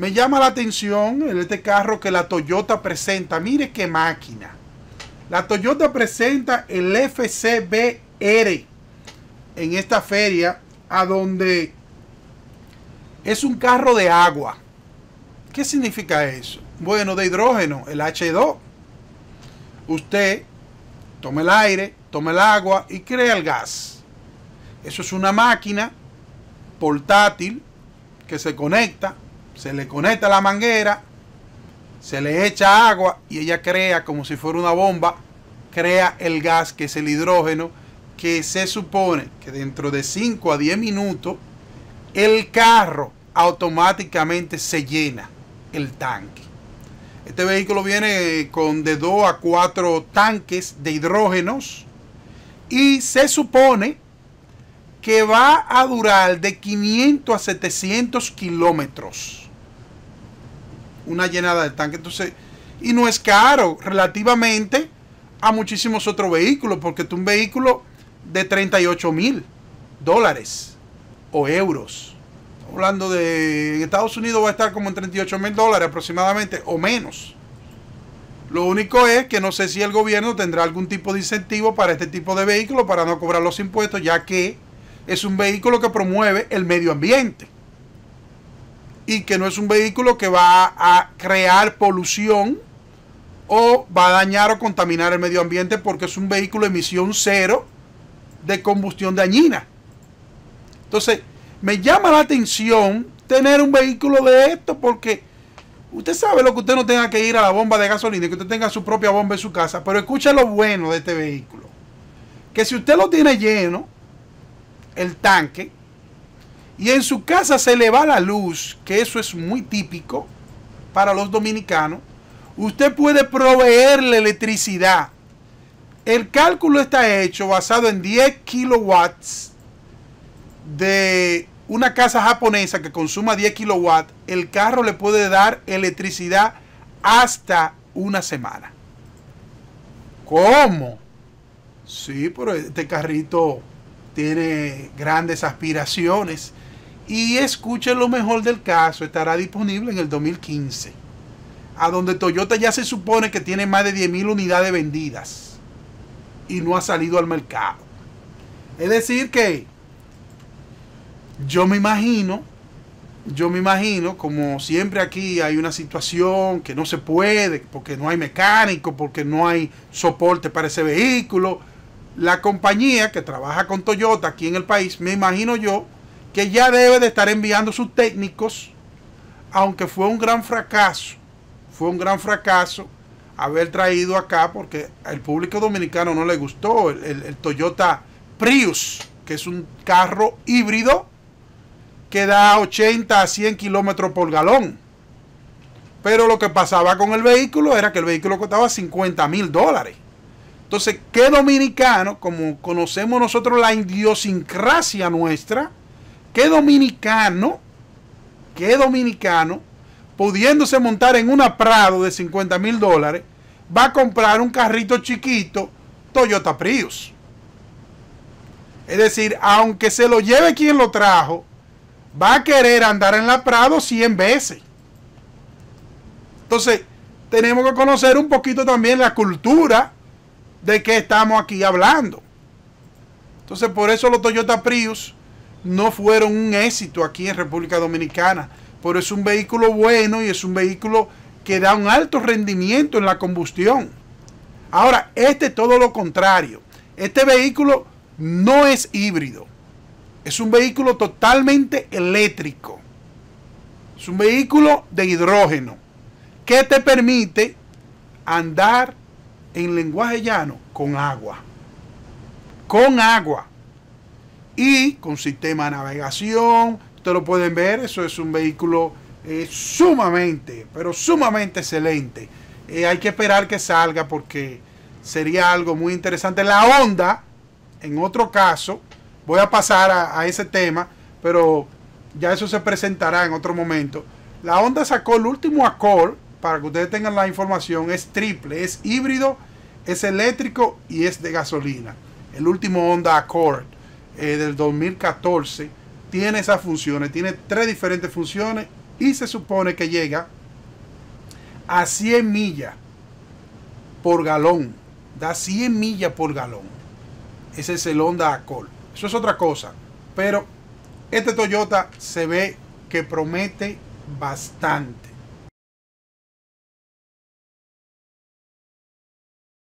Me llama la atención en este carro que la Toyota presenta. Mire qué máquina. La Toyota presenta el FCBR en esta feria, a donde es un carro de agua. ¿Qué significa eso? Bueno, de hidrógeno, el H2. Usted toma el aire, toma el agua y crea el gas. Eso es una máquina portátil que se conecta se le conecta la manguera, se le echa agua y ella crea como si fuera una bomba, crea el gas que es el hidrógeno, que se supone que dentro de 5 a 10 minutos el carro automáticamente se llena el tanque. Este vehículo viene con de 2 a 4 tanques de hidrógenos y se supone que va a durar de 500 a 700 kilómetros. Una llenada de tanque. Entonces, y no es caro relativamente a muchísimos otros vehículos, porque es un vehículo de 38 mil dólares o euros. Hablando de en Estados Unidos va a estar como en 38 mil dólares aproximadamente o menos. Lo único es que no sé si el gobierno tendrá algún tipo de incentivo para este tipo de vehículos para no cobrar los impuestos, ya que es un vehículo que promueve el medio ambiente y que no es un vehículo que va a crear polución o va a dañar o contaminar el medio ambiente porque es un vehículo de emisión cero de combustión dañina. Entonces, me llama la atención tener un vehículo de esto porque usted sabe lo que usted no tenga que ir a la bomba de gasolina, que usted tenga su propia bomba en su casa, pero escucha lo bueno de este vehículo. Que si usted lo tiene lleno, el tanque y en su casa se le va la luz, que eso es muy típico para los dominicanos, usted puede proveerle electricidad. El cálculo está hecho basado en 10 kilowatts de una casa japonesa que consuma 10 kilowatts. El carro le puede dar electricidad hasta una semana. ¿Cómo? Sí, pero este carrito tiene grandes aspiraciones y escuche lo mejor del caso, estará disponible en el 2015, a donde Toyota ya se supone que tiene más de 10.000 unidades vendidas y no ha salido al mercado. Es decir que yo me imagino, yo me imagino, como siempre aquí hay una situación que no se puede, porque no hay mecánico, porque no hay soporte para ese vehículo, la compañía que trabaja con Toyota aquí en el país, me imagino yo, que ya debe de estar enviando sus técnicos, aunque fue un gran fracaso, fue un gran fracaso haber traído acá porque al público dominicano no le gustó el, el Toyota Prius, que es un carro híbrido que da 80 a 100 kilómetros por galón. Pero lo que pasaba con el vehículo era que el vehículo costaba 50 mil dólares. Entonces, ¿qué dominicano, como conocemos nosotros la idiosincrasia nuestra, qué dominicano, qué dominicano, pudiéndose montar en una Prado de 50 mil dólares, va a comprar un carrito chiquito Toyota Prius? Es decir, aunque se lo lleve quien lo trajo, va a querer andar en la Prado 100 veces. Entonces, tenemos que conocer un poquito también la cultura de qué estamos aquí hablando. Entonces, por eso los Toyota Prius no fueron un éxito aquí en República Dominicana. Pero es un vehículo bueno y es un vehículo que da un alto rendimiento en la combustión. Ahora, este es todo lo contrario. Este vehículo no es híbrido. Es un vehículo totalmente eléctrico. Es un vehículo de hidrógeno que te permite andar en lenguaje llano, con agua. Con agua. Y con sistema de navegación. Ustedes lo pueden ver, eso es un vehículo eh, sumamente, pero sumamente excelente. Eh, hay que esperar que salga porque sería algo muy interesante. La onda, en otro caso, voy a pasar a, ese tema, pero ya eso se presentará en otro momento. La onda sacó el último Accord para que ustedes tengan la información, es triple, es híbrido, es eléctrico y es de gasolina. El último Honda Accord eh, del 2014 tiene esas funciones, tiene tres diferentes funciones y se supone que llega a 100 millas por galón. Da 100 millas por galón. Ese es el Honda Accord. Eso es otra cosa. Pero este Toyota se ve que promete bastante.